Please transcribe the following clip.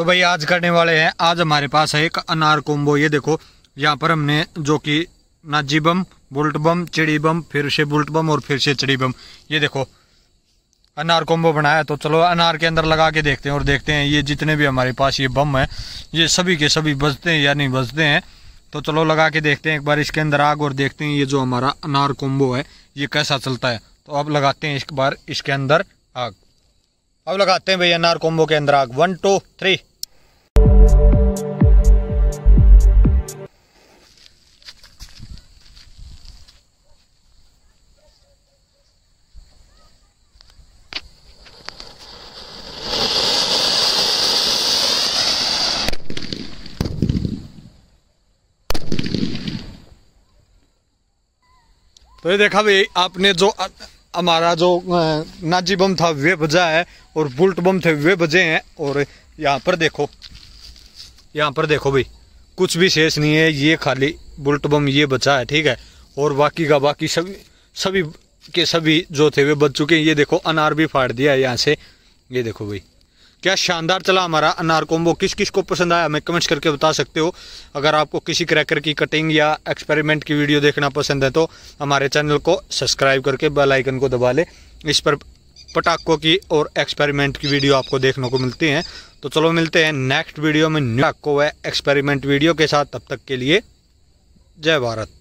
तो भाई आज करने वाले हैं आज हमारे पास है एक अनार कोम्बो ये देखो यहाँ पर हमने जो कि नाजी बम बुलट बम चिड़ी बम फिर से बुलट बम और फिर से चिड़ी बम ये देखो अनार कोम्बो बनाया तो चलो अनार के अंदर लगा के देखते हैं और देखते हैं ये जितने भी हमारे पास ये बम है ये सभी के सभी बजते हैं या नहीं बजते हैं तो चलो लगा के देखते हैं एक बार इसके अंदर आग और देखते हैं ये जो हमारा अनार कोम्बो है ये कैसा चलता है तो अब लगाते हैं इस बार इसके अंदर आग अब लगाते हैं भैया अनार कोम्बो के अंदर आग वन टू थ्री तो ये देखा भाई आपने जो हमारा जो नाजी बम था वे बजा है और बुलट बम थे वे बजे हैं और यहाँ पर देखो यहाँ पर देखो भाई कुछ भी शेष नहीं है ये खाली बुलट बम ये बचा है ठीक है और बाकी का बाकी सभी सभी के सभी जो थे वे बच चुके हैं ये देखो अनार भी फाड़ दिया है यहाँ से ये देखो भाई क्या शानदार चला हमारा अनार कोम्बो किस किस को पसंद आया हमें कमेंट्स करके बता सकते हो अगर आपको किसी क्रैकर की कटिंग या एक्सपेरिमेंट की वीडियो देखना पसंद है तो हमारे चैनल को सब्सक्राइब करके बेल आइकन को दबा ले इस पर पटाखों की और एक्सपेरिमेंट की वीडियो आपको देखने को मिलती हैं तो चलो मिलते हैं नेक्स्ट वीडियो में न्यू को व एक्सपेरिमेंट वीडियो के साथ तब तक के लिए जय भारत